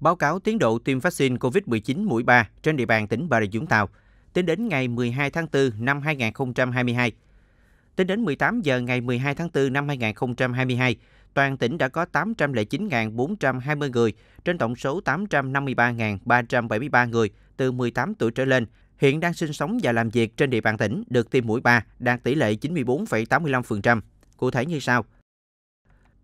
báo cáo tiến độ tiêm vaccine COVID-19 mũi 3 trên địa bàn tỉnh Bà Rịa Vũng Tàu tính đến ngày 12 tháng 4 năm 2022. Tính đến 18 giờ ngày 12 tháng 4 năm 2022, toàn tỉnh đã có 809.420 người trên tổng số 853.373 người từ 18 tuổi trở lên hiện đang sinh sống và làm việc trên địa bàn tỉnh được tiêm mũi 3 đạt tỷ lệ 94,85%. Cụ thể như sau –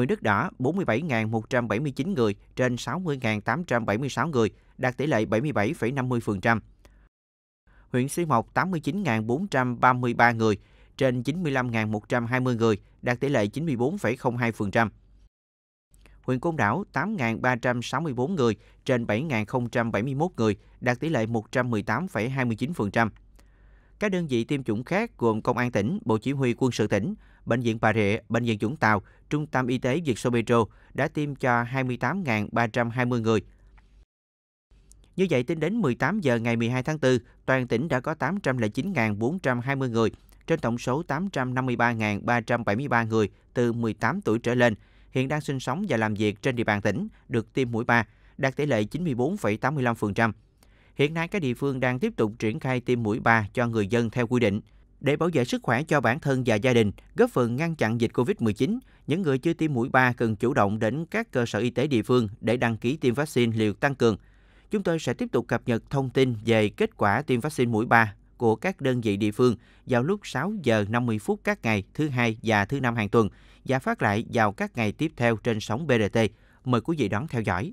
Huyện Đức Đỏ 47.179 người trên 60.876 người, đạt tỷ lệ 77,50%. Huyện Xuyên Mộc 89.433 người trên 95.120 người, đạt tỷ lệ 94,02%. Huyện Côn Đảo 8.364 người trên 7.071 người, đạt tỷ lệ 118,29%. Các đơn vị tiêm chủng khác gồm Công an tỉnh, Bộ Chỉ huy Quân sự tỉnh, Bệnh viện Bà Rịa, Bệnh viện Vũng Tàu, Trung tâm Y tế Việt Sô đã tiêm cho 28.320 người. Như vậy, tính đến 18 giờ ngày 12 tháng 4, toàn tỉnh đã có 809.420 người, trên tổng số 853.373 người từ 18 tuổi trở lên, hiện đang sinh sống và làm việc trên địa bàn tỉnh, được tiêm mũi 3, đạt tỷ lệ 94,85%. Hiện nay các địa phương đang tiếp tục triển khai tiêm mũi 3 cho người dân theo quy định để bảo vệ sức khỏe cho bản thân và gia đình, góp phần ngăn chặn dịch COVID-19. Những người chưa tiêm mũi 3 cần chủ động đến các cơ sở y tế địa phương để đăng ký tiêm vaccine liều tăng cường. Chúng tôi sẽ tiếp tục cập nhật thông tin về kết quả tiêm vaccine mũi 3 của các đơn vị địa phương vào lúc 6 giờ 50 phút các ngày thứ hai và thứ năm hàng tuần và phát lại vào các ngày tiếp theo trên sóng BRT. Mời quý vị đón theo dõi.